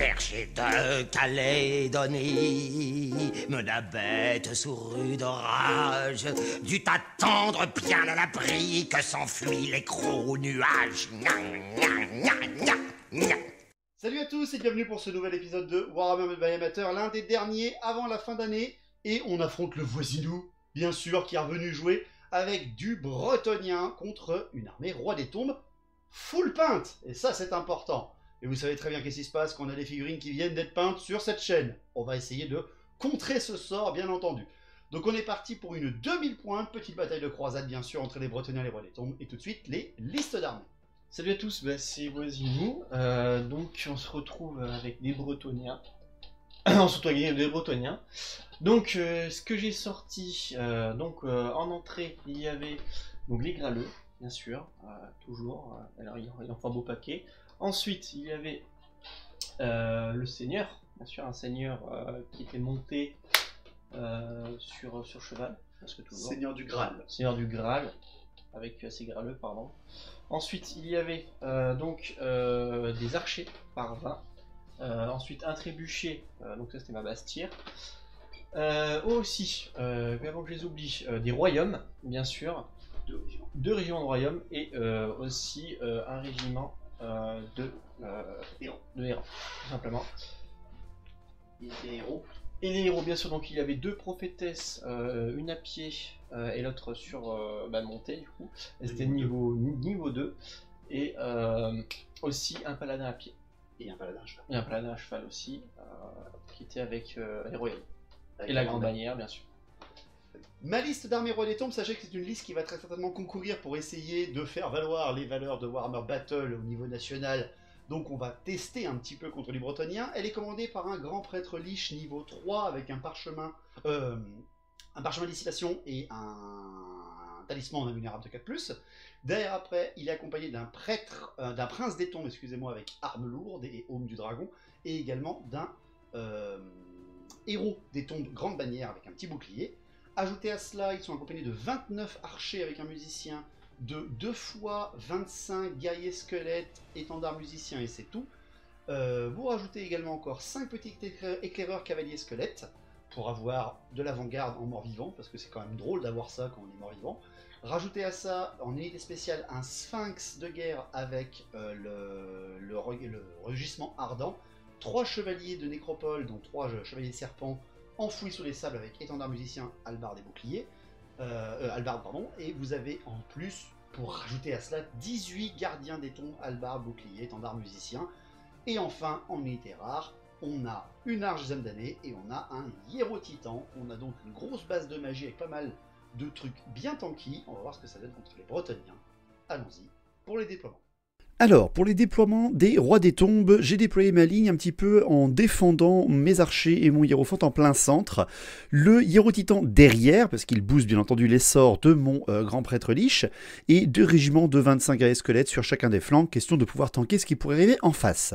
perché de Calédonie, me la bête sous d'orage du t'attendre bien à l'abri que s'enfuient les gros nuages. Salut à tous et bienvenue pour ce nouvel épisode de Warhammer by Amateur, l'un des derniers avant la fin d'année, et on affronte le voisinou, bien sûr, qui est revenu jouer avec du bretonien contre une armée roi des tombes full peinte, et ça c'est important. Et vous savez très bien qu'est-ce qui se passe, qu'on a des figurines qui viennent d'être peintes sur cette chaîne. On va essayer de contrer ce sort, bien entendu. Donc on est parti pour une 2000 points, petite bataille de croisade bien sûr entre les Bretonniens, et les Rois des Tombes, et tout de suite les listes d'armées. Salut à tous, bah, c'est Wazimou. Euh, donc on se retrouve avec des Bretonniens, on se retrouve avec des Bretonniens. Donc euh, ce que j'ai sorti, euh, donc en entrée il y avait donc les Graleux, bien sûr, toujours, alors il y a un beau paquet. Ensuite, il y avait euh, le seigneur, bien sûr, un seigneur euh, qui était monté euh, sur, sur cheval. Parce que seigneur du Graal. Seigneur du Graal, avec ses graaleux, pardon. Ensuite, il y avait donc des archers par 20. ensuite, un trébuchet, donc ça c'était ma bastière aussi, avant que je les oublie, des royaumes, bien sûr. Deux, régions de royaumes et aussi un régiment euh, de, euh, héros, de tout simplement. héros. Et les héros, bien sûr, donc il y avait deux prophétesses, euh, une à pied et l'autre sur bah, montée, du coup. C'était niveau, niveau 2. Et aussi un paladin à pied. Et un paladin à cheval. Et un paladin à cheval aussi, qui était avec Héroïne. Et la grande bannière, bien sûr. Ma liste d'armées Roi des Tombes, sachez que c'est une liste qui va très certainement concourir pour essayer de faire valoir les valeurs de Warhammer Battle au niveau national. Donc on va tester un petit peu contre les Bretoniens. Elle est commandée par un grand prêtre liche niveau 3 avec un parchemin, euh, un parchemin de dissipation et un, talisman talisman invulnérable de 4+. Derrière après, il est accompagné d'un prêtre, euh, d'un prince des tombes, excusez-moi, avec armes lourdes et homme du dragon, et également d'un euh, héros des tombes grande bannière avec un petit bouclier. Ajoutez à cela, ils sont accompagnés de 29 archers avec un musicien, de 2 fois 25 guerriers squelettes, étendards musiciens et c'est tout. Euh, vous rajoutez également encore 5 petits éclaireurs cavaliers squelettes pour avoir de l'avant-garde en mort-vivant, parce que c'est quand même drôle d'avoir ça quand on est mort-vivant. Rajoutez à ça, en unité spéciale, un sphinx de guerre avec euh, le, rugissement ardent, trois chevaliers de nécropole, dont trois euh, chevaliers serpents, enfoui sous les sables avec étendard musicien, Albar des boucliers, euh, euh pardon, et vous avez en plus, pour rajouter à cela, 18 gardiens des tombes, Albar bouclier, étendard musicien, et enfin en militaire rare, on a une arche d'année et on a un hiérotitan, titan, on a donc une grosse base de magie avec pas mal de trucs bien tanky, on va voir ce que ça donne contre les bretonniens, allons-y pour les déploiements. Alors, pour les déploiements des rois des tombes, j'ai déployé ma ligne un petit peu en défendant mes archers et mon hiérophante en plein centre. Le hiérotitan derrière, parce qu'il booste bien entendu l'essor de mon euh, grand prêtre liche, et deux régiments de 25 guerriers squelettes sur chacun des flancs, question de pouvoir tanker ce qui pourrait arriver en face.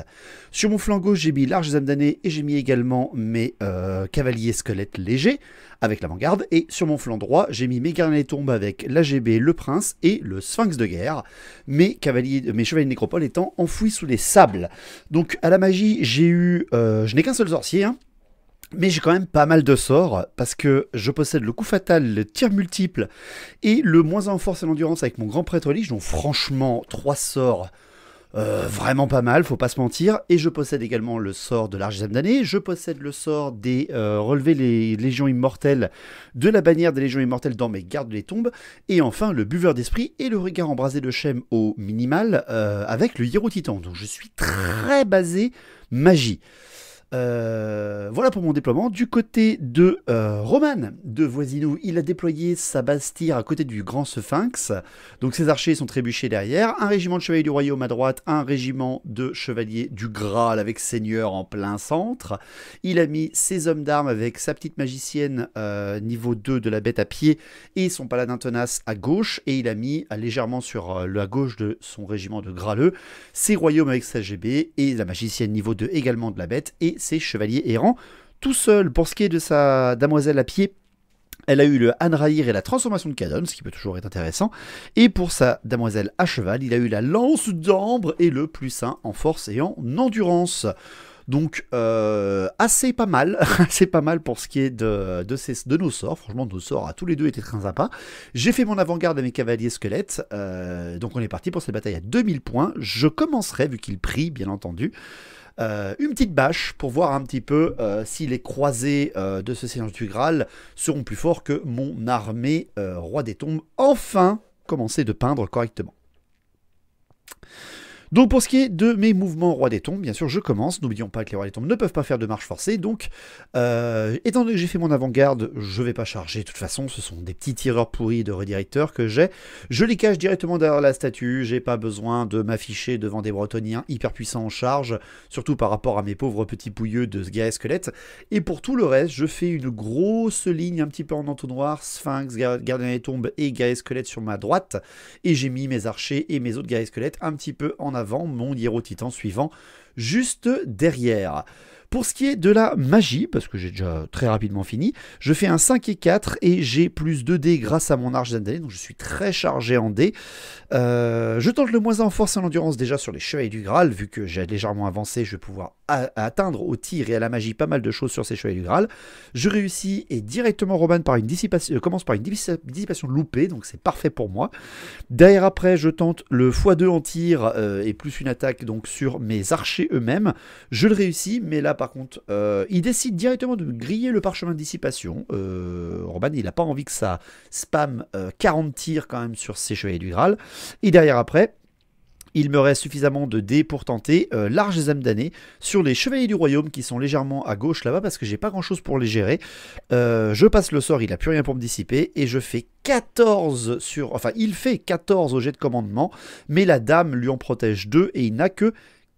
Sur mon flanc gauche, j'ai mis âmes d'année, et j'ai mis également mes euh, cavaliers squelettes légers avec l'avant-garde, et sur mon flanc droit, j'ai mis mes gardiens des tombes avec l'AGB, le prince et le sphinx de guerre, mes, cavaliers, mes chevaliers étant enfouie sous les sables. Donc à la magie, j'ai eu... Euh, je n'ai qu'un seul sorcier, hein, mais j'ai quand même pas mal de sorts, parce que je possède le coup fatal, le tir multiple, et le moins en force et l'endurance avec mon grand prêtre Lich donc franchement, trois sorts euh, vraiment pas mal, faut pas se mentir. Et je possède également le sort de l'argisame d'année. Je possède le sort des euh, relever les légions immortelles de la bannière des légions immortelles dans mes gardes des tombes. Et enfin, le buveur d'esprit et le regard embrasé de Shem au minimal euh, avec le Hiero Titan. Donc je suis très basé magie. Euh, voilà pour mon déploiement. Du côté de euh, Roman, de Voisinou, il a déployé sa bastire à côté du Grand Sphinx. Donc ses archers sont trébuchés derrière. Un régiment de chevaliers du royaume à droite, un régiment de chevaliers du Graal avec seigneur en plein centre. Il a mis ses hommes d'armes avec sa petite magicienne euh, niveau 2 de la bête à pied et son paladin tenace à gauche. Et il a mis légèrement sur la gauche de son régiment de Graaleux ses royaumes avec sa GB et la magicienne niveau 2 également de la bête et ses chevaliers errants. Tout seul, pour ce qui est de sa damoiselle à pied, elle a eu le Anrahir et la transformation de Cadon, ce qui peut toujours être intéressant. Et pour sa damoiselle à cheval, il a eu la lance d'ambre et le plus sain en force et en endurance. Donc euh, assez pas mal, c'est pas mal pour ce qui est de, de, de, nos sorts. Franchement, nos sorts à tous les deux étaient très sympas. J'ai fait mon avant-garde à mes cavaliers squelettes. Euh, donc on est parti pour cette bataille à 2000 points. Je commencerai, vu qu'il prie, bien entendu. Euh, une petite bâche pour voir un petit peu euh, si les croisés euh, de ce Seigneur du Graal seront plus forts que mon armée roi des tombes. Enfin, commencer de peindre correctement. Donc pour ce qui est de mes mouvements roi des tombes, bien sûr je commence. N'oublions pas que les rois des tombes ne peuvent pas faire de marche forcée. Donc euh, étant donné que j'ai fait mon avant-garde, je vais pas charger. De toute façon ce sont des petits tireurs pourris de redirecteurs que j'ai. Je les cache directement derrière la statue. J'ai pas besoin de m'afficher devant des bretoniens hyper puissants en charge. Surtout par rapport à mes pauvres petits pouilleux de et Squelette. Et pour tout le reste je fais une grosse ligne un petit peu en entonnoir. Sphinx, gardien des tombes et Gaia Squelette sur ma droite. Et j'ai mis mes archers et mes autres guerres Squelettes un petit peu en avant avant mon Hiro Titan suivant, juste derrière. Pour ce qui est de la magie, parce que j'ai déjà très rapidement fini, je fais un 5 et 4 et j'ai plus 2 dés grâce à mon arche d'année donc je suis très chargé en dés. Euh, je tente le moins en force et en endurance déjà sur les chevaliers du Graal, vu que j'ai légèrement avancé, je vais pouvoir atteindre au tir et à la magie pas mal de choses sur ces chevaliers du Graal. Je réussis et directement Roman par une dissipation, euh, commence par une dissipation loupée, donc c'est parfait pour moi. Derrière après, je tente le x2 en tir euh, et plus une attaque donc sur mes archers eux-mêmes. Je le réussis, mais là par contre, euh, il décide directement de griller le parchemin de dissipation. Euh, Orban, il n'a pas envie que ça spam 40 euh, tirs quand même sur ses chevaliers du Graal. Et derrière après, il me reste suffisamment de dés pour tenter euh, large des d'année sur les chevaliers du royaume qui sont légèrement à gauche là-bas parce que j'ai pas grand chose pour les gérer. je passe le sort, il n'a plus rien pour me dissiper et je fais 14 sur. Enfin, il fait 14 au jet de commandement, mais la dame lui en protège 2 et il n'a que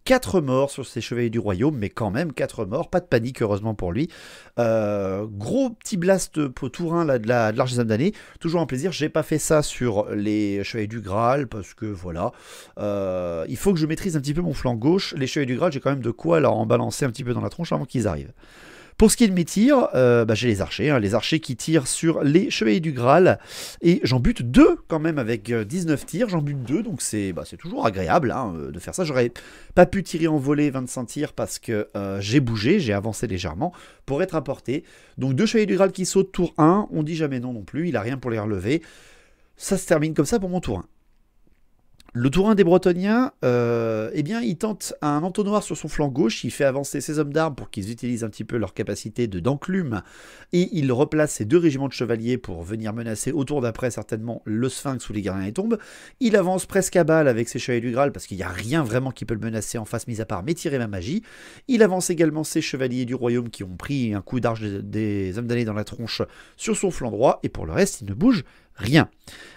4 morts sur ces chevaliers du royaume, mais quand même 4 morts, pas de panique heureusement pour lui. Euh, gros petit blast pour là, de la de d'année, toujours un plaisir. J'ai pas fait ça sur les chevaliers du Graal parce que voilà, euh, il faut que je maîtrise un petit peu mon flanc gauche. Les chevaliers du Graal, j'ai quand même de quoi leur en balancer un petit peu dans la tronche avant qu'ils arrivent. Pour ce qui est de mes tirs, euh, bah, j'ai les archers, hein, les archers qui tirent sur les chevaliers du Graal, et j'en bute deux quand même avec 19 euh, tirs, j'en bute deux, donc c'est bah, toujours agréable hein, euh, de faire ça. J'aurais pas pu tirer en volée 25 tirs parce que j'ai bougé, j'ai avancé légèrement pour être portée, Donc deux chevaliers du Graal qui sautent tour 1, on dit jamais non non plus, il a rien pour les relever. Ça se termine comme ça pour mon tour 1. Le Tourin des Bretonniens, euh, eh bien, il tente un entonnoir sur son flanc gauche, il fait avancer ses hommes d'armes pour qu'ils utilisent un petit peu leur capacité de d'enclume, et il replace ses deux régiments de chevaliers pour venir menacer autour d'après certainement le Sphinx où les gardiens tombent. tombe. Il avance presque à balle avec ses chevaliers du Graal parce qu'il n'y a rien vraiment qui peut le menacer en face, mis à part tirer ma magie. Il avance également ses chevaliers du royaume qui ont pris un coup d'arche des hommes d'année dans la tronche sur son flanc droit, et pour le reste, il ne bouge rien.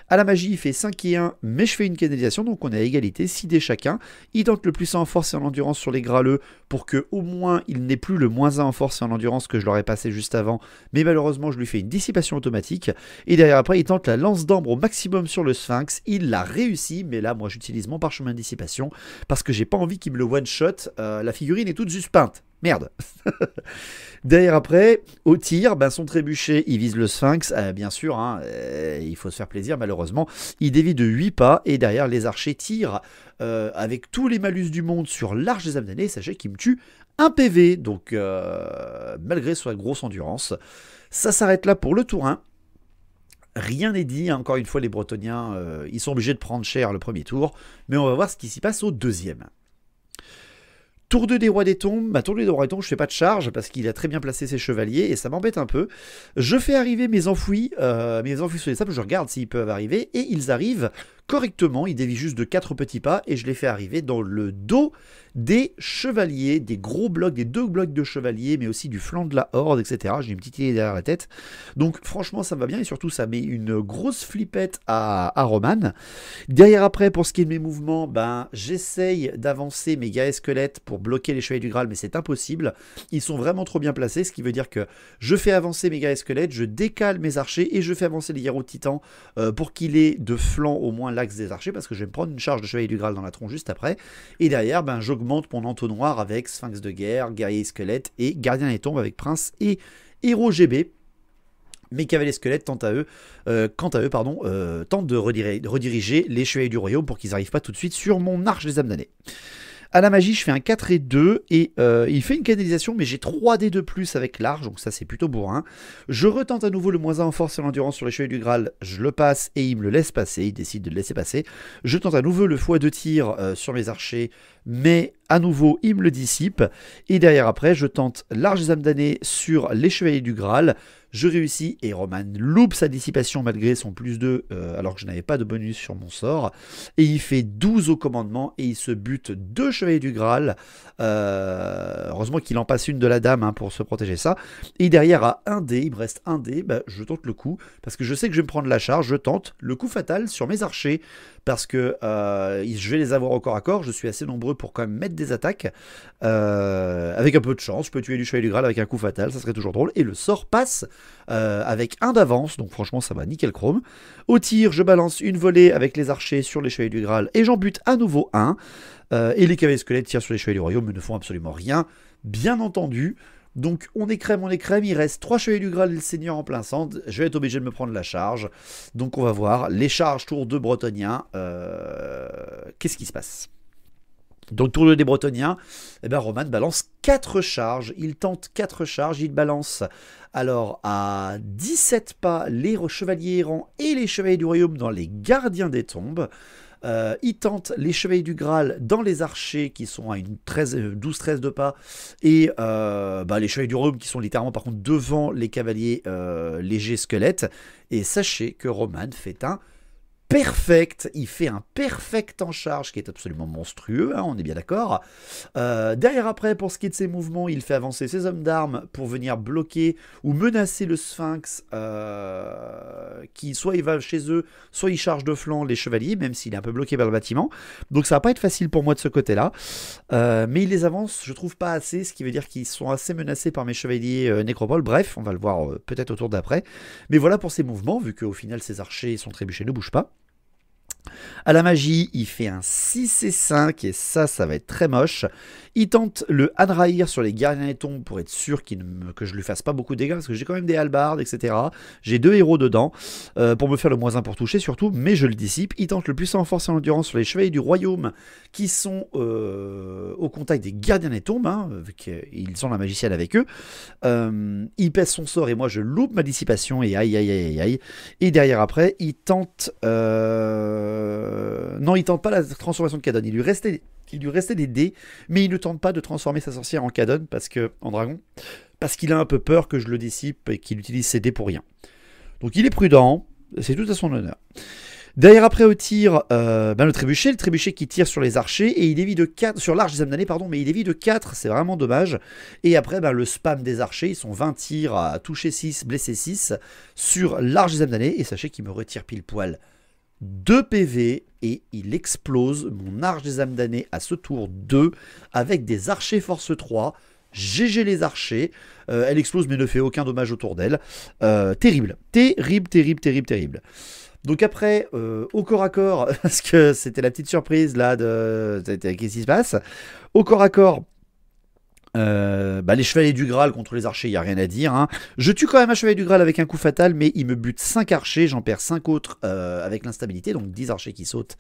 À la magie, il fait 5 et 1, mais je fais une canalisation, donc on est à égalité, 6 dés chacun. Il tente le plus 1 en force et en endurance sur les Graleux pour que au moins il n'ait plus le moins 1 en force et en endurance que je leur ai passé juste avant, mais malheureusement je lui fais une dissipation automatique. Et derrière après, il tente la lance d'ambre au maximum sur le sphinx, il l'a réussi, mais là moi j'utilise mon parchemin de dissipation parce que j'ai pas envie qu'il me le one-shot, euh, la figurine est toute juste peinte. Merde. Derrière après, au tir, ben son trébuchet, il vise le sphinx, euh, bien sûr, hein, euh, il faut se faire plaisir malheureusement. Il dévie de 8 pas et derrière les archers tirent euh, avec tous les malus du monde sur l'arche des d'année, Sachez qu'il me tue un PV, donc malgré sa grosse endurance. Ça s'arrête là pour le tour 1. Rien n'est dit, encore une fois les Bretoniens, ils sont obligés de prendre cher le premier tour, mais on va voir ce qui s'y passe au deuxième. Tour 2 des rois des tombes, ma tour 2 des rois des tombes, je fais pas de charge parce qu'il a très bien placé ses chevaliers et ça m'embête un peu. Je fais arriver mes enfouis, euh, mes enfouis sur les sables, je regarde s'ils peuvent arriver et ils arrivent correctement, il dévie juste de 4 petits pas et je les fais arriver dans le dos des chevaliers, des gros blocs, des deux blocs de chevaliers, mais aussi du flanc de la horde, etc. J'ai une petite idée derrière la tête. Donc franchement, ça va bien et surtout, ça met une grosse flippette à, à Roman. Derrière après, pour ce qui est de mes mouvements, ben, j'essaye d'avancer mes gars et squelettes pour bloquer les chevaliers du Graal, mais c'est impossible. Ils sont vraiment trop bien placés, ce qui veut dire que je fais avancer mes gars et squelettes, je décale mes archers et je fais avancer les héros titans euh, pour qu'il ait de flanc au moins là des archers parce que je vais me prendre une charge de chevalier du Graal dans la tronche juste après. Et derrière, ben, j'augmente mon entonnoir avec Sphinx de guerre, guerrier et squelette et gardien des tombes avec prince et héros GB. Mes cavaliers squelettes, tant à eux, euh, quant à eux pardon, euh, tentent de rediriger, les chevaliers du royaume pour qu'ils n'arrivent pas tout de suite sur mon arche des âmes à la magie, je fais un 4 et 2 et euh, il fait une canalisation, mais j'ai 3 dés de plus avec large, donc ça c'est plutôt bourrin. Hein. Je retente à nouveau le moins 1 en force et l'endurance sur les Chevaliers du Graal, je le passe et il me le laisse passer, il décide de le laisser passer. Je tente à nouveau le foie de tir euh, sur mes archers, mais à nouveau il me le dissipe. Et derrière après, je tente des âmes d'année sur les chevaliers du Graal. Je réussis et Roman loupe sa dissipation malgré son plus 2 euh, alors que je n'avais pas de bonus sur mon sort. Et il fait 12 au commandement et il se bute deux chevaliers du Graal. Euh, heureusement qu'il en passe une de la dame hein, pour se protéger ça. Et derrière à 1 dé, il me reste 1 dé, bah, je tente le coup parce que je sais que je vais me prendre la charge. Je tente le coup fatal sur mes archers parce que euh, je vais les avoir au corps à corps. Je suis assez nombreux pour quand même mettre des attaques. Euh, avec un peu de chance, je peux tuer du chevalier du Graal avec un coup fatal, ça serait toujours drôle. Et le sort passe euh, avec un d'avance, donc franchement ça va nickel chrome. Au tir, je balance une volée avec les archers sur les chevaliers du Graal et j'en bute à nouveau un. et les cavaliers squelettes tirent sur les chevaliers du royaume mais ne font absolument rien. Bien entendu, donc on écrème, on écrème, il reste 3 chevaliers du Graal et le Seigneur en plein centre. Je vais être obligé de me prendre la charge. Donc on va voir les charges tour de bretonniens. Euh, qu'est-ce qui se passe donc tour 2 des Bretonniens, eh ben, Roman balance 4 charges, il tente 4 charges, il balance alors à 17 pas les chevaliers errants et les chevaliers du royaume dans les gardiens des tombes. Euh, il tente les chevaliers du Graal dans les archers qui sont à une 12-13 euh, de pas et euh, bah, les chevaliers du Rome qui sont littéralement par contre devant les cavaliers légers squelettes. Et sachez que Roman fait un perfect, il fait un perfect en charge qui est absolument monstrueux, hein, on est bien d'accord. Euh, derrière après, pour ce qui est de ses mouvements, il fait avancer ses hommes d'armes pour venir bloquer ou menacer le sphinx euh, qui soit il va chez eux, soit il charge de flanc les chevaliers, même s'il est un peu bloqué par le bâtiment. Donc ça va pas être facile pour moi de ce côté-là. Euh, mais il les avance, je trouve pas assez, ce qui veut dire qu'ils sont assez menacés par mes chevaliers nécropoles. Bref, on va le voir peut-être autour d'après. Mais voilà pour ses mouvements, vu qu'au final ses archers et son trébuchet ne bougent pas. À la magie, il fait un 6 et 5 et ça, ça va être très moche. Il tente le Hanrahir sur les gardiens des tombes pour être sûr que je lui fasse pas beaucoup de dégâts parce que j'ai quand même des halbardes, etc. J'ai deux héros dedans euh, pour me faire le moins 1 pour toucher surtout, mais je le dissipe. Il tente le puissant en force et en endurance sur les chevaliers du royaume qui sont euh, au contact des gardiens des tombes, hein, euh, ils ont la magicienne avec eux. il pèse son sort et moi je loupe ma dissipation et aïe aïe aïe aïe aïe. Et derrière après, il tente non, il tente pas la transformation de Cadon. Il lui restait, lui restait des dés, mais il ne tente pas de transformer sa sorcière en Cadon parce que en dragon, parce qu'il a un peu peur que je le dissipe et qu'il utilise ses dés pour rien. Donc il est prudent, c'est tout à son honneur. Derrière après au tir, euh, ben, le trébuchet, le trébuchet qui tire sur les archers et il évite de 4, sur l'arche des pardon, mais il évite de 4, c'est vraiment dommage. Et après ben, le spam des archers, ils sont 20 tirs à toucher 6, blesser 6 sur l'arche des et sachez qu'il me retire pile poil 2 PV et il explose mon Arche des âmes damnées à ce tour 2 avec des archers force 3. GG les archers. Euh, elle explose mais ne fait aucun dommage autour d'elle. Euh, terrible. Terrible, terrible, terrible, terrible. Donc après, euh, au corps à corps, parce que c'était la petite surprise là de... Qu'est-ce qui se passe Au corps à corps, euh, bah les chevaliers du Graal contre les archers, il n'y a rien à dire. Hein. Je tue quand même un chevalier du Graal avec un coup fatal, mais il me bute 5 archers, j'en perds 5 autres euh, avec l'instabilité, donc 10 archers qui sautent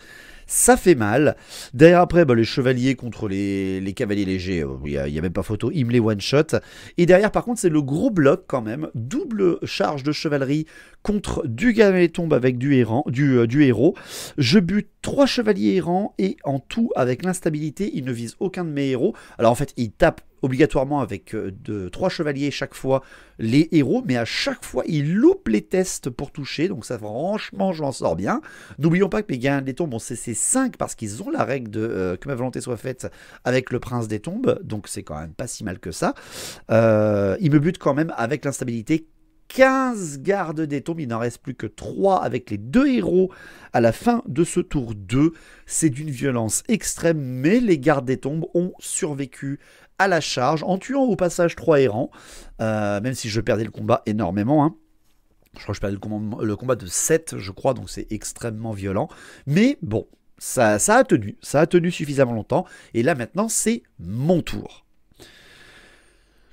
ça fait mal. Derrière après, bah, les chevaliers contre les, cavaliers légers, euh, il n'y a, même pas photo, ils me les one-shot. Et derrière par contre, c'est le gros bloc quand même, double charge de chevalerie contre du et tombe avec du, euh, du, héros. Je bute trois chevaliers errants et en tout, avec l'instabilité, il ne vise aucun de mes héros. Alors en fait, il tape obligatoirement avec euh, de, trois chevaliers chaque fois les héros, mais à chaque fois, ils loupe les tests pour toucher. Donc ça, franchement, j'en sors bien. N'oublions pas que mes gardes des tombes ont cessé 5 parce qu'ils ont la règle de euh, que ma volonté soit faite avec le prince des tombes. Donc c'est quand même pas si mal que ça. Euh, il me bute quand même avec l'instabilité 15 gardes des tombes. Il n'en reste plus que 3 avec les deux héros à la fin de ce tour 2. C'est d'une violence extrême, mais les gardes des tombes ont survécu à la charge en tuant au passage trois errants, euh, même si je perdais le combat énormément. Hein. Je crois que je perdais le combat, de 7, je crois, donc c'est extrêmement violent. Mais bon, ça, ça a tenu, ça a tenu suffisamment longtemps. Et là maintenant, c'est mon tour.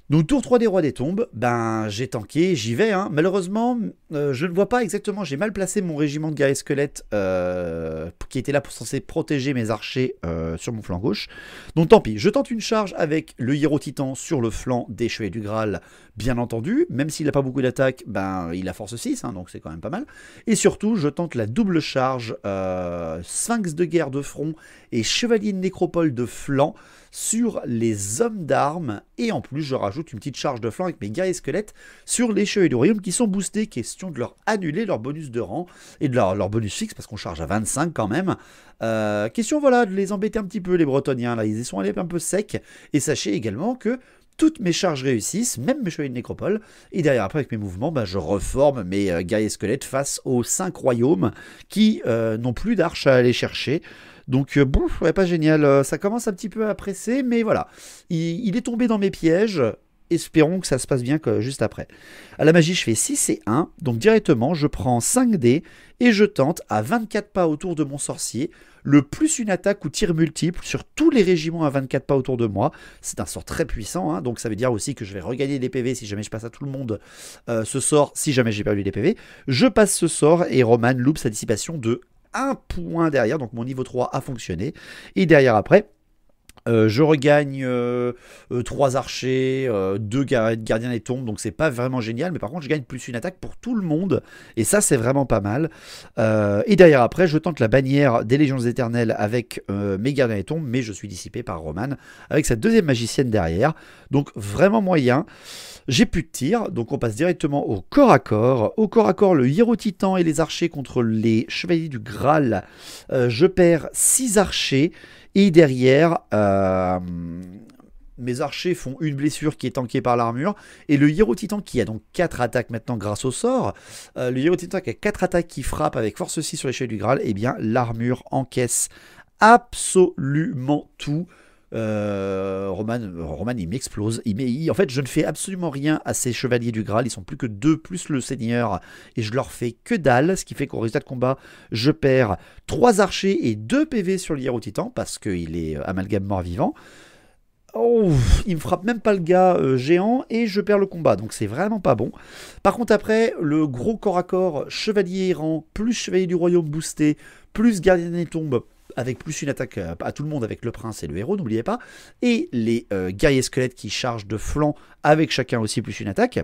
Donc tour 3 des rois des tombes, ben j'ai tanké, j'y vais. Hein. Malheureusement, euh, je ne vois pas exactement, j'ai mal placé mon régiment de guerriers squelettes euh, qui était là pour censé protéger mes archers euh, sur mon flanc gauche. Donc tant pis, je tente une charge avec le héros Titan sur le flanc des Chevaliers du Graal, bien entendu. Même s'il n'a pas beaucoup d'attaque, ben il a force 6, hein, donc c'est quand même pas mal. Et surtout, je tente la double charge Sphinx de guerre de front et chevalier de nécropole de flanc sur les hommes d'armes. Et en plus, je rajoute une petite charge de flanc avec mes guerriers squelettes sur les chevaliers du royaume qui sont boostés. Question de leur annuler leur bonus de rang et de leur, bonus fixe parce qu'on charge à 25 quand même. Euh, question voilà de les embêter un petit peu les bretonniens là. Ils y sont allés un peu secs. Et sachez également que toutes mes charges réussissent, même mes chevaliers de nécropole. Et derrière, après, avec mes mouvements, bah, je reforme mes euh, guerriers squelettes face aux cinq royaumes qui euh, n'ont plus d'arches à aller chercher. Donc euh, bon, ouais, pas génial. Euh, ça commence un petit peu à presser, mais voilà. Il, est tombé dans mes pièges. Espérons que ça se passe bien que juste après. À la magie, je fais 6 et 1. Donc directement, je prends 5 dés et je tente à 24 pas autour de mon sorcier le plus une attaque ou tir multiple sur tous les régiments à 24 pas autour de moi. C'est un sort très puissant, hein. donc ça veut dire aussi que je vais regagner des PV si jamais je passe à tout le monde euh, ce sort, si jamais j'ai perdu des PV. Je passe ce sort et Roman loupe sa dissipation de un point derrière, donc mon niveau 3 a fonctionné. Et derrière après, euh, je regagne 3 euh, euh, archers, 2 gardiens des tombes, donc c'est pas vraiment génial, mais par contre je gagne plus une attaque pour tout le monde, et ça c'est vraiment pas mal. et derrière après, je tente la bannière des légions éternelles avec mes gardiens des tombes, mais je suis dissipé par Roman, avec sa deuxième magicienne derrière, donc vraiment moyen. J'ai plus de tir, donc on passe directement au corps à corps. Au corps à corps, le héros Titan et les archers contre les chevaliers du Graal. je perds 6 archers et derrière, euh, mes archers font une blessure qui est tankée par l'armure. Et le Hiro Titan, qui a donc 4 attaques maintenant grâce au sort, euh, le Hiro Titan qui a 4 attaques qui frappe avec force 6 sur l'échelle du Graal, et eh bien l'armure encaisse absolument tout. Euh, Roman, Roman, il m'explose. en fait, je ne fais absolument rien à ces chevaliers du Graal. Ils sont plus que deux, plus le seigneur. Et je leur fais que dalle. Ce qui fait qu'au résultat de combat, je perds trois archers et deux PV sur l'hiero au titan. Parce qu'il est amalgame mort-vivant. Oh, il me frappe même pas le gars euh, géant et je perds le combat. Donc c'est vraiment pas bon. Par contre après, le gros corps à corps, chevalier errant, plus chevalier du royaume boosté, plus gardien des tombes, avec plus une attaque euh, à, tout le monde avec le prince et le héros, n'oubliez pas. Et les euh, guerriers squelettes qui chargent de flanc avec chacun aussi plus une attaque.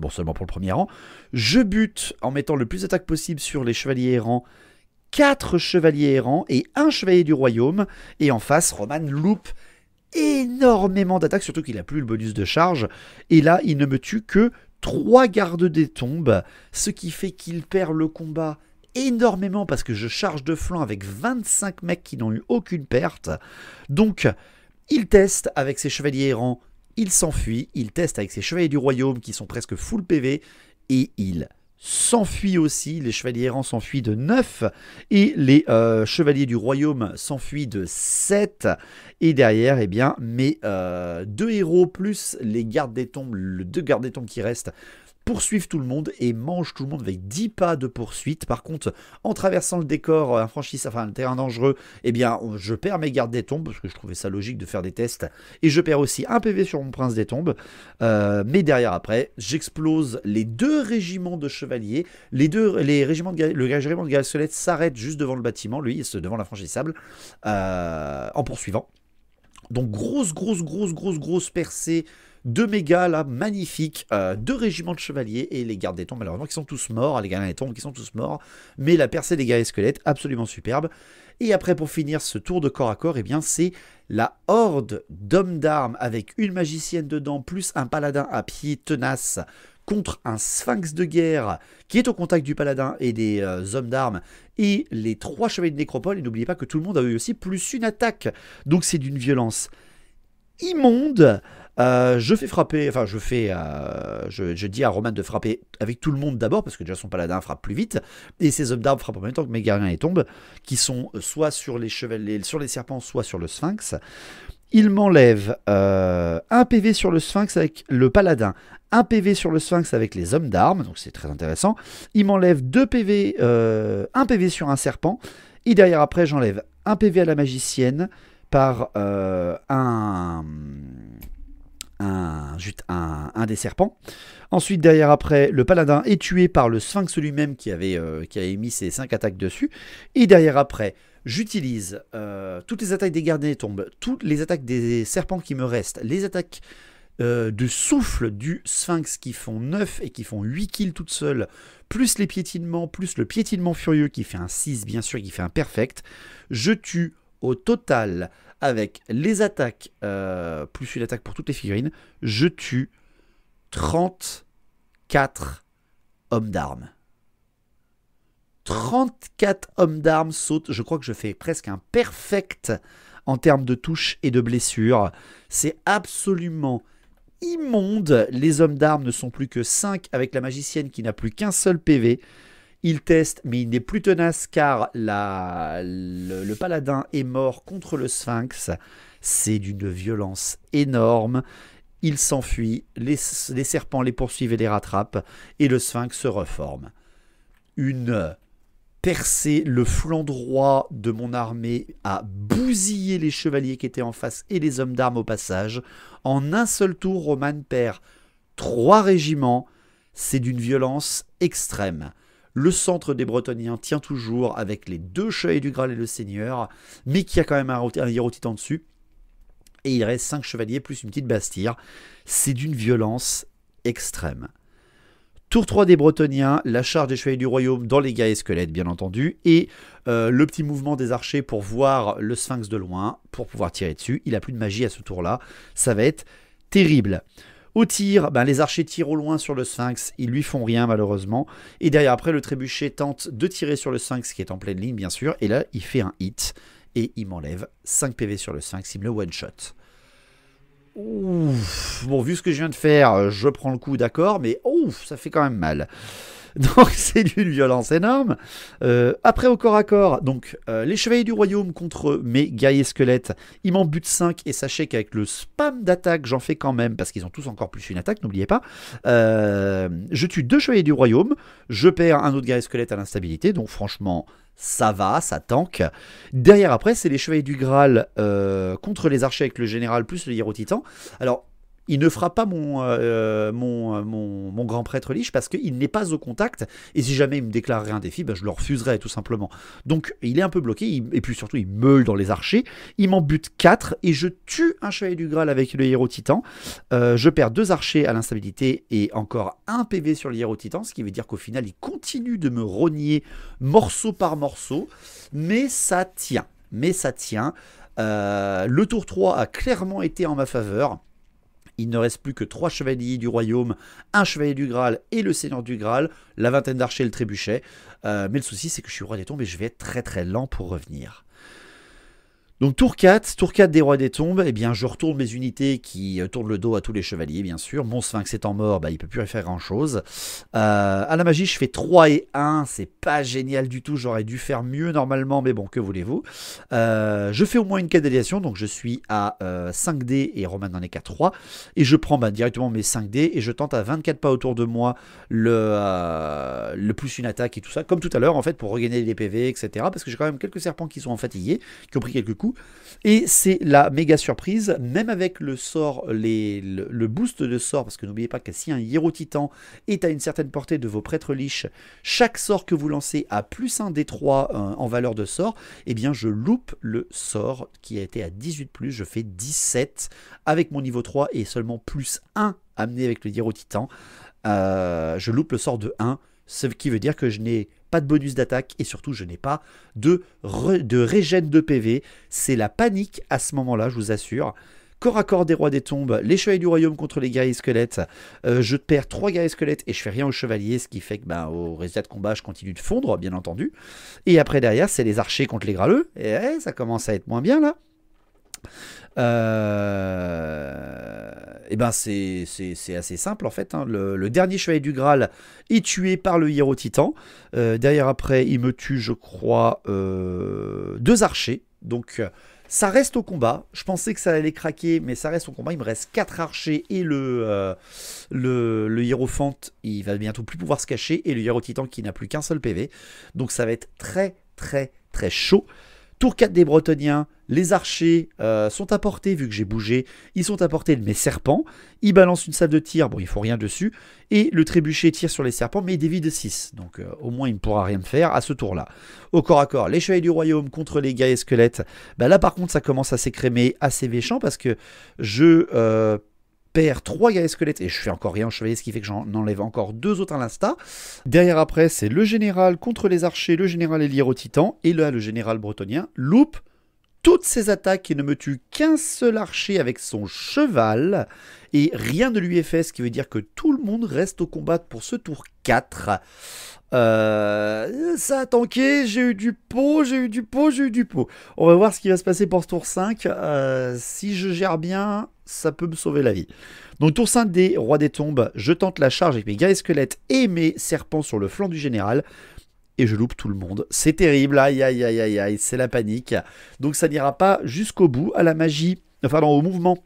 Bon, seulement pour le premier rang. Je bute en mettant le plus d'attaques possible sur les chevaliers errants. Quatre chevaliers errants et un chevalier du royaume. Et en face, Roman loupe énormément d'attaques, surtout qu'il n'a plus le bonus de charge. Et là, il ne me tue que trois gardes des tombes, ce qui fait qu'il perd le combat énormément parce que je charge de flanc avec 25 mecs qui n'ont eu aucune perte. Donc, il teste avec ses chevaliers errants, il s'enfuit, il teste avec ses chevaliers du royaume qui sont presque full PV, et il s'enfuit aussi, les chevaliers errants s'enfuient de 9 et les euh, chevaliers du royaume s'enfuient de 7 et derrière eh bien mes euh, deux héros plus les gardes des tombes, le deux gardes des tombes qui restent poursuivent tout le monde et mangent tout le monde avec 10 pas de poursuite. Par contre, en traversant le décor, un euh, enfin un terrain dangereux, eh bien, je perds mes gardes des tombes, parce que je trouvais ça logique de faire des tests. Et je perds aussi un PV sur mon prince des tombes. Euh, mais derrière, après, j'explose les deux régiments de chevaliers. Les deux, les régiments de, le régiment de garçonnettes s'arrête juste devant le bâtiment, lui, devant l'infranchissable, euh, en poursuivant. Donc grosse, grosse, grosse, grosse, grosse percée deux méga là, magnifiques, euh, deux régiments de chevaliers et les gardes des tombes, malheureusement, qui sont tous morts, les gardes des tombes qui sont tous morts, mais la percée des guerriers squelettes, absolument superbe. Et après, pour finir ce tour de corps à corps, et eh bien, c'est la horde d'hommes d'armes avec une magicienne dedans, plus un paladin à pied tenace, contre un sphinx de guerre qui est au contact du paladin et des euh, hommes d'armes et les trois chevaliers de nécropole. Et n'oubliez pas que tout le monde a eu aussi plus une attaque. Donc c'est d'une violence immonde. Euh, je fais frapper, enfin je fais, euh, je, dis à Roman de frapper avec tout le monde d'abord parce que déjà son paladin frappe plus vite et ses hommes d'armes frappent en même temps que mes gardiens et tombent, qui sont soit sur les sur les serpents, soit sur le sphinx. Il m'enlève euh, un PV sur le sphinx avec le paladin, un PV sur le sphinx avec les hommes d'armes, donc c'est très intéressant. Il m'enlève deux PV, un PV sur un serpent et derrière après j'enlève un PV à la magicienne par un un, un, des serpents. Ensuite, derrière, après, le paladin est tué par le sphinx lui-même qui, avait mis euh, qui a émis ses 5 attaques dessus. Et derrière, après, j'utilise euh, toutes les attaques des gardiens des tombes, toutes les attaques des serpents qui me restent, les attaques euh, de souffle du sphinx qui font 9 et qui font 8 kills toutes seules, plus les piétinements, plus le piétinement furieux qui fait un 6, bien sûr, qui fait un perfect. Je tue au total, avec les attaques, euh, plus une attaque pour toutes les figurines, je tue 34 hommes d'armes. 34 hommes d'armes sautent. Je crois que je fais presque un perfect en termes de touches et de blessures. C'est absolument immonde. Les hommes d'armes ne sont plus que 5 avec la magicienne qui n'a plus qu'un seul PV. Il teste, mais il n'est plus tenace car le, paladin est mort contre le sphinx. C'est d'une violence énorme. Il s'enfuit, les, les, serpents les poursuivent et les rattrapent, et le sphinx se reforme. Une percée, le flanc droit de mon armée a bousillé les chevaliers qui étaient en face et les hommes d'armes au passage. En un seul tour, Roman perd trois régiments. C'est d'une violence extrême le centre des bretonniens tient toujours avec les deux chevaliers du Graal et le Seigneur, mais qui a quand même un, héros dessus. Et il reste 5 chevaliers plus une petite bastille. C'est d'une violence extrême. Tour 3 des bretonniens, la charge des chevaliers du royaume dans les gars et squelettes, bien entendu, et euh, le petit mouvement des archers pour voir le sphinx de loin, pour pouvoir tirer dessus. Il a plus de magie à ce tour-là. Ça va être terrible. Au tir, ben les archers tirent au loin sur le sphinx, ils lui font rien malheureusement. Et derrière, après, le trébuchet tente de tirer sur le sphinx qui est en pleine ligne, bien sûr. Et là, il fait un hit et il m'enlève 5 PV sur le sphinx, il me le one-shot. Ouf, bon, vu ce que je viens de faire, euh, je prends le coup, d'accord, mais ouf, ça fait quand même mal. Donc c'est d'une violence énorme. Euh, après au corps à corps, donc euh, les chevaliers du royaume contre mes guerriers squelettes, ils m'en butent 5 et sachez qu'avec le spam d'attaque, j'en fais quand même parce qu'ils ont tous encore plus une attaque, n'oubliez pas. Euh, je tue deux chevaliers du royaume, je perds un autre guerrier squelette à l'instabilité, donc franchement ça va, ça tank. Derrière, après, c'est les Chevaliers du Graal contre les archers avec le général plus le Hiéro Titan. Alors, il ne fera pas mon, euh, euh, euh, mon, mon, grand prêtre liche parce qu'il n'est pas au contact. Et si jamais il me déclarerait un défi, ben, je le refuserais tout simplement. Donc il est un peu bloqué. et puis surtout, il meule dans les archers. Il m'en bute 4 et je tue un chevalier du Graal avec le héros titan. je perds deux archers à l'instabilité et encore un PV sur le héros titan. Ce qui veut dire qu'au final, il continue de me rogner morceau par morceau. Mais ça tient. Mais ça tient. le tour 3 a clairement été en ma faveur. Il ne reste plus que trois chevaliers du royaume, un chevalier du Graal et le seigneur du Graal, la vingtaine d'archers et le trébuchet. Euh, mais le souci, c'est que je suis roi des tombes et je vais être très très lent pour revenir. Donc tour 4, tour 4 des rois des tombes, et eh bien je retourne mes unités qui euh, tournent le dos à tous les chevaliers bien sûr. Mon sphinx étant mort, bah, il peut plus faire grand chose. Euh, à la magie je fais 3 et 1, c'est pas génial du tout, j'aurais dû faire mieux normalement, mais bon que voulez-vous. Euh, je fais au moins une 4 d'aliation, donc je suis à 5D et Roman n'en est qu'à 3. Et je prends bah, directement mes 5D et je tente à 24 pas autour de moi le, plus une attaque et tout ça, comme tout à l'heure en fait pour regagner les PV etc. Parce que j'ai quand même quelques serpents qui sont en fatigués, qui ont pris quelques coups et c'est la méga surprise, même avec le sort, le, boost de sort, parce que n'oubliez pas que si un héros Titan est à une certaine portée de vos prêtres liches, chaque sort que vous lancez a plus un des 3 euh, en valeur de sort, et eh bien je loupe le sort qui a été à 18+, plus, je fais 17 avec mon niveau 3 et seulement plus 1 amené avec le héros Titan. Euh, je loupe le sort de 1, ce qui veut dire que je n'ai pas de bonus d'attaque et surtout je n'ai pas de, de régène de PV. C'est la panique à ce moment-là, je vous assure. Corps à corps des rois des tombes, les chevaliers du royaume contre les guerriers squelettes. Euh, je perds 3 guerriers squelettes et je fais rien aux chevaliers, ce qui fait que ben au résultat de combat, je continue de fondre, bien entendu. Et après, derrière, c'est les archers contre les graleux. Et eh, ça commence à être moins bien là. Euh, eh ben c'est assez simple en fait. Hein. Le, dernier chevalier du Graal est tué par le Hiérotitan, euh, derrière après, il me tue, je crois, euh, deux archers. Donc euh, ça reste au combat. Je pensais que ça allait craquer, mais ça reste au combat. Il me reste quatre archers et le, le, hiérophante, il va bientôt plus pouvoir se cacher. Et le Hiérotitan qui n'a plus qu'un seul PV. Donc ça va être très très très chaud. Tour 4 des Bretoniens. les archers euh, sont à portée, vu que j'ai bougé, ils sont à de mes serpents, ils balancent une salle de tir, bon ils font rien dessus, et le trébuchet tire sur les serpents, mais il dévie de 6, donc euh, au moins il ne pourra rien faire à ce tour-là. Au corps à corps, les chevaliers du royaume contre les gars et squelettes, bah là par contre ça commence à s'écrémer assez méchant, parce que je... Euh, perd 3 galets squelettes, et je fais encore rien en chevalier, ce qui fait que j'en enlève encore deux autres à l'insta. Derrière après, c'est le général contre les archers, le général élire au titan, et là, le général bretonien loupe toutes ses attaques et ne me tue qu'un seul archer avec son cheval. Et rien ne lui est fait, ce qui veut dire que tout le monde reste au combat pour ce tour 4. Euh, ça a tanké, j'ai eu du pot, j'ai eu du pot, j'ai eu du pot. On va voir ce qui va se passer pour ce tour 5. Euh, si je gère bien, ça peut me sauver la vie. Donc tour 5 des rois des tombes, je tente la charge avec mes guerriers squelettes et mes serpents sur le flanc du général et je loupe tout le monde. C'est terrible, aïe aïe aïe aïe aïe, c'est la panique. Donc ça n'ira pas jusqu'au bout à la magie, enfin non, au mouvement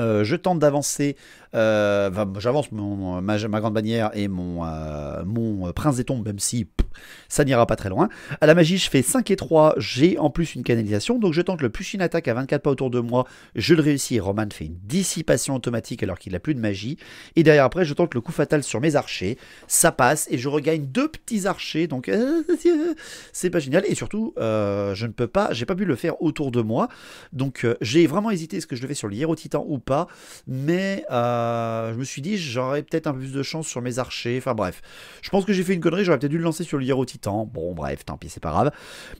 euh, je tente d'avancer. Euh, j'avance ma, grande bannière et euh, mon, prince des tombes, même si ça n'ira pas très loin. À la magie, je fais 5 et 3. J'ai en plus une canalisation. Donc je tente le push in attaque à 24 pas autour de moi. Je le réussis. Roman fait une dissipation automatique alors qu'il n'a plus de magie. Et derrière, après, je tente le coup fatal sur mes archers. Ça passe et je regagne deux petits archers. Donc c'est pas génial. Et surtout, je ne peux pas, j'ai pas pu le faire autour de moi. Donc j'ai vraiment hésité ce que je le fais sur le héros Titan ou pas mais euh, je me suis dit, j'aurais peut-être un peu plus de chance sur mes archers. Enfin bref, je pense que j'ai fait une connerie. J'aurais peut-être dû le lancer sur le héros titan. Bon, bref, tant pis, c'est pas grave.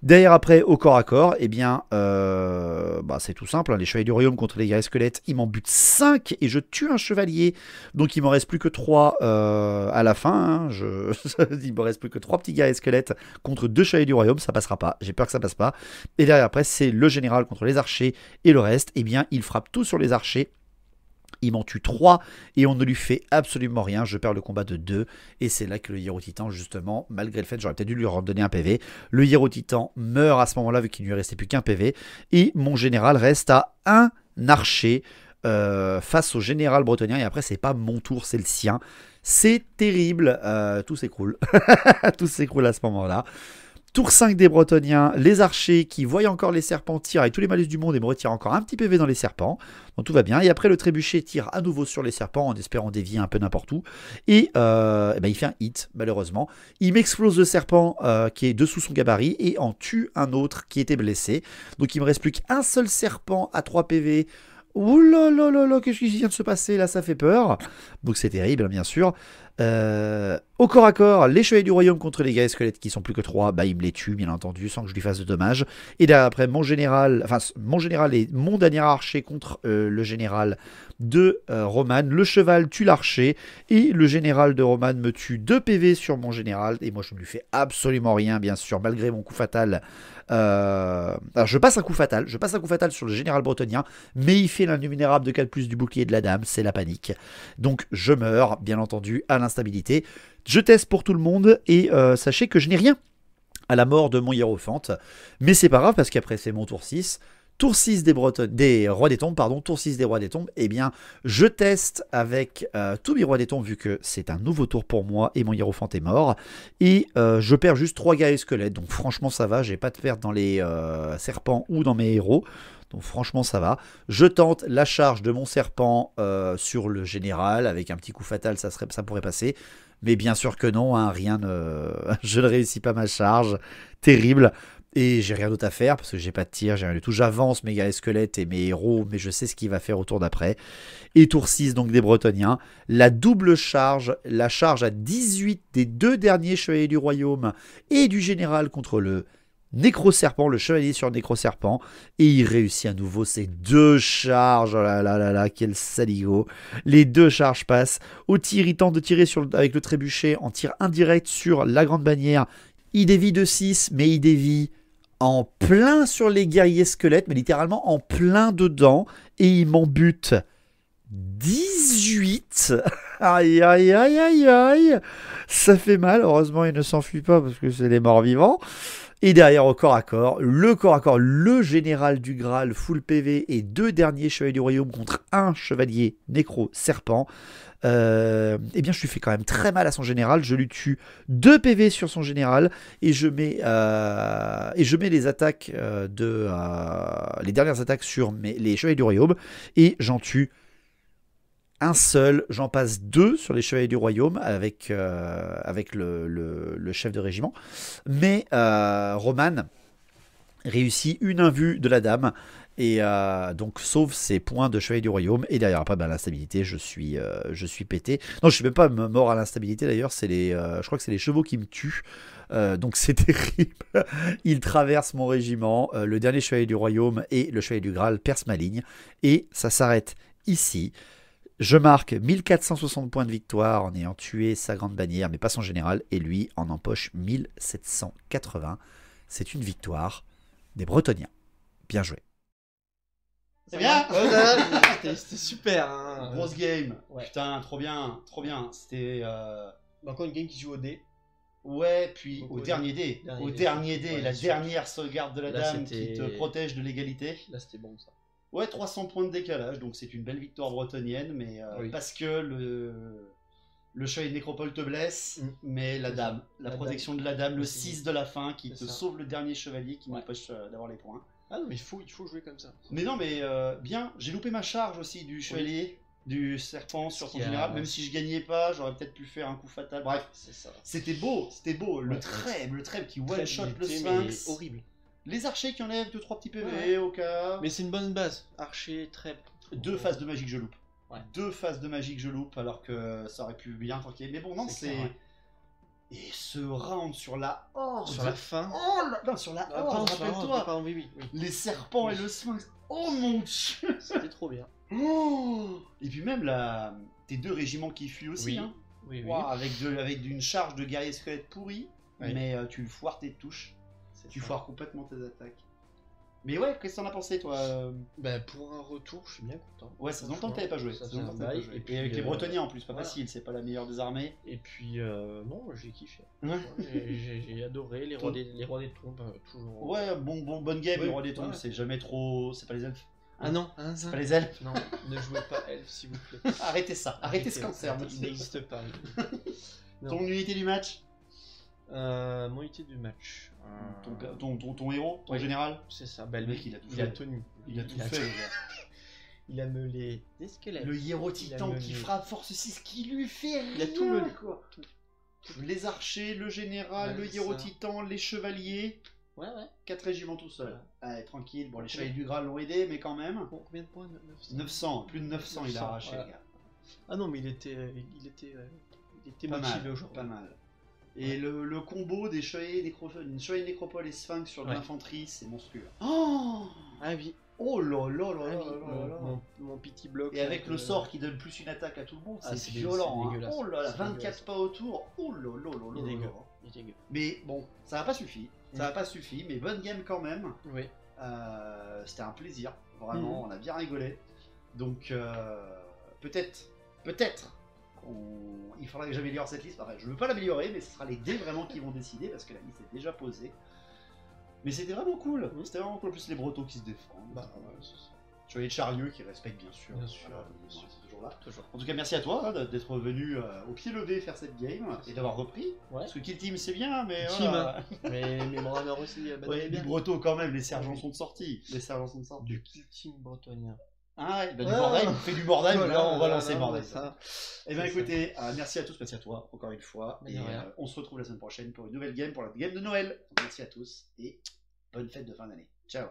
Derrière, après, au corps à corps, et eh bien, euh, bah, c'est tout simple. Hein. Les chevaliers du royaume contre les guerriers squelettes, il m'en bute 5 et je tue un chevalier. Donc il m'en reste plus que 3 euh, à la fin. Hein. Je... il me reste plus que 3 petits guerriers squelettes contre deux chevaliers du royaume. Ça passera pas. J'ai peur que ça passe pas. Et derrière, après, c'est le général contre les archers et le reste. et eh bien, il frappe tout sur les archers il m'en tue 3 et on ne lui fait absolument rien. Je perds le combat de 2 et c'est là que le Hiro Titan, justement, malgré le fait, j'aurais peut-être dû lui redonner un PV. Le Hiro Titan meurt à ce moment-là vu qu'il ne lui restait plus qu'un PV et mon général reste à un archer euh, face au général bretonien et après c'est pas mon tour, c'est le sien. C'est terrible, euh, tout s'écroule, tout s'écroule à ce moment-là. Tour 5 des Bretoniens, les archers qui voient encore les serpents tirent avec tous les malus du monde et me retirent encore un petit PV dans les serpents. Donc tout va bien. Et après, le trébuchet tire à nouveau sur les serpents en espérant dévier un peu n'importe où. Et, euh, eh ben, il fait un hit, malheureusement. Il m'explose le serpent euh, qui est dessous son gabarit et en tue un autre qui était blessé. Donc il me reste plus qu'un seul serpent à 3 PV. Ouh là là là là, qu'est-ce qui vient de se passer là Ça fait peur. Donc c'est terrible, hein, bien sûr. Euh, au corps à corps, les chevaliers du royaume contre les gars squelettes qui sont plus que 3, bah il me les tue bien entendu sans que je lui fasse de dommages. Et d'après après mon général, enfin mon général et mon dernier archer contre euh, le général de Romane. Euh, Roman, le cheval tue l'archer et le général de Roman me tue 2 PV sur mon général et moi je ne lui fais absolument rien bien sûr malgré mon coup fatal. alors je passe un coup fatal, je passe un coup fatal sur le général bretonien mais il fait l'innumérable de 4 du bouclier de la dame, c'est la panique. Donc je meurs bien entendu à l'instant stabilité. Je teste pour tout le monde et euh, sachez que je n'ai rien à la mort de mon hiérophante. Mais c'est pas grave parce qu'après c'est mon tour 6. Tour 6 des, des Rois des Tombes, pardon, Tour 6 des Rois des Tombes, eh bien, je teste avec euh, tous mes Rois des Tombes, vu que c'est un nouveau tour pour moi et mon Hierophant est mort. Et euh, je perds juste 3 gars et squelettes, donc franchement, ça va, j'ai pas de perte dans les euh, serpents ou dans mes héros. Donc franchement ça va. Je tente la charge de mon serpent sur le général. Avec un petit coup fatal ça, serait, ça pourrait passer. Mais bien sûr que non, hein, rien ne... je ne réussis pas ma charge. Terrible. Et j'ai rien d'autre à faire parce que j'ai pas de tir, j'ai rien du tout. J'avance mes gars squelettes et mes héros, mais je sais ce qu'il va faire au tour d'après. Et tour 6, donc des Bretoniens. La double charge, la charge à 18 des deux derniers chevaliers du royaume et du général contre le nécro-serpent, le chevalier sur nécro-serpent. Et il réussit à nouveau ces deux charges. Oh là là là là, quel saligo. Les deux charges passent. Au tir, il tente de tirer sur, avec le trébuchet en tir indirect sur la grande bannière. Il dévie de 6, mais il dévie en plein sur les guerriers squelettes, mais littéralement en plein dedans, et ils m'en bute 18. Aïe, aïe, aïe, aïe, aïe. Ça fait mal. Heureusement, il ne s'enfuit pas parce que c'est les morts vivants. Et derrière au corps à corps, le corps à corps, le général du Graal, full PV et deux derniers chevaliers du royaume contre un chevalier nécro serpent. Euh, eh bien, je lui fais quand même très mal à son général. Je lui tue deux PV sur son général et je mets, euh, et je mets les attaques euh, de les dernières attaques sur les chevaliers du royaume et j'en tue un seul, j'en passe deux sur les chevaliers du royaume avec, euh, avec le, chef de régiment. Mais euh, Roman réussit une invue de la dame et euh, donc sauve ses points de chevalier du royaume. Et derrière, pas bah, l'instabilité, je, suis je suis pété. Non, je suis même pas mort à l'instabilité d'ailleurs, c'est les, je crois que c'est les chevaux qui me tuent. donc c'est terrible. Il traverse mon régiment, le dernier chevalier du royaume et le chevalier du Graal perce ma ligne, et ça s'arrête ici. Je marque 1460 points de victoire en ayant tué sa grande bannière, mais pas son général, et lui en empoche 1780. C'est une victoire des Bretoniens. Bien joué. C'est bien C'était super hein. Grosse game Putain, trop bien, trop bien. C'était... Euh, Encore une game qui joue au dé. Ouais, puis au, dernier dé, au dernier dé, la dernière sauvegarde de la dame qui te protège de l'égalité. Là c'était bon ça. Ouais, 300 points de décalage, donc c'est une belle victoire bretonnienne, mais euh, parce que le, chevalier de nécropole te blesse, mm. mais la dame, la, protection de la dame, le 6 de la fin qui te sauve le dernier chevalier qui m'empêche euh, d'avoir les points. Ah non, mais il faut, il faut jouer comme ça. Mais non, mais euh, bien, j'ai loupé ma charge aussi du chevalier, du serpent sur ton général, même si je gagnais pas, j'aurais peut-être pu faire un coup fatal. Bref, c'était beau, c'était beau. Le trêve, le trèble qui one-shot le sphinx. Horrible. Les archers qui enlèvent 2-3 petits PV au cas. Mais c'est une bonne base. Archer, très. Deux phases de magie que je loupe. Deux phases de magie que je loupe alors que ça aurait pu bien tranquille. Mais bon, non, C'est Et ce round sur la horde. Sur la fin. Oh non, ah, sur la horde, rappelle-toi. Les serpents et le sphinx. Oh mon dieu C'était trop bien. Oh. Et puis même la... tes deux régiments qui fuient aussi. Hein. avec, avec une charge de guerrier squelette pourri. Mais euh, tu le foires tes touches. Tu foires complètement tes attaques. Mais ouais, qu'est-ce que t'en as pensé, toi euh bah, Pour un retour, je suis bien content. Ouais, ça faisait longtemps que t'avais pas joué. Ça longtemps Et, puis, avec les euh, Bretonniers, en plus, pas facile, c'est pas la meilleure des armées. Et puis, euh, non, j'ai kiffé. j'ai adoré les rois, des, les rois des tombes, euh, toujours. Ouais, bon, bon, bonne game, les rois des tombes, c'est jamais trop. C'est pas les elfes. Ah non, c'est pas ah, les elfes. Non, ne jouez pas elfes, s'il vous plaît. Arrêtez ça, arrêtez, ce cancer. Il n'existe pas. Ton unité du match euh, mon du match. Euh, ton, ton, ton, héros, ton général C'est ça, bah, le mec, il a tout il A tenu. Il a tout fait, Il a meulé des squelettes. Le héros titan qui frappe force 6 qui lui fait rien, Il a tout meulé. Les archers, le général, le héros titan, les chevaliers, Ouais, ouais. 4 régiments tout seul. Allez, tranquille, bon les chevaliers du Graal l'ont aidé, mais quand même. combien de points 900. plus de 900, il a arraché, gars. Ah non, mais il était, euh, il était, euh, il était motivé aujourd'hui. pas mal. Et le, combo des chevaliers Nécropole, Nécropole et Sphinx sur de l'infanterie, c'est monstrueux. Oh Ah oui. Oh là là là là ah mon, petit bloc. Et avec, euh, le sort qui donne plus une attaque à tout le monde, ah, c'est violent. Hein. Oh là là, 24 pas autour. Oh là là là là. Mais bon, ça n'a pas suffi. Ça n'a mm. pas suffi, mais bonne game quand même. Oui. Euh, c'était un plaisir, vraiment, mm. on a bien rigolé. Donc, euh, peut-être, peut-être il faudra que j'améliore cette liste. Enfin, je ne veux pas l'améliorer, mais ce sera les dés vraiment qui vont décider parce que la liste est déjà posée. Mais c'était vraiment cool. Mhm. C'était vraiment En plus, les Bretons qui se défendent. tu vois les qui respectent, bien sûr. là. En tout cas, merci à toi hein, d'être venu euh, au pied levé faire cette game et d'avoir repris. Parce que Kill Team, c'est bien, mais. Voilà. Hein. mais, aussi. Euh, les Bretons, quand même, les sergents sont de sortie. Les sergents sont de sortie. Du Kill Team bretonien. Ah, du bordel, on fait du bordel. là on va lancer ça Eh bien écoutez, euh, merci à tous, merci à toi encore une fois. Euh, on se retrouve la semaine prochaine pour une nouvelle game, pour la game de Noël. Merci à tous et bonne fête de fin d'année. Ciao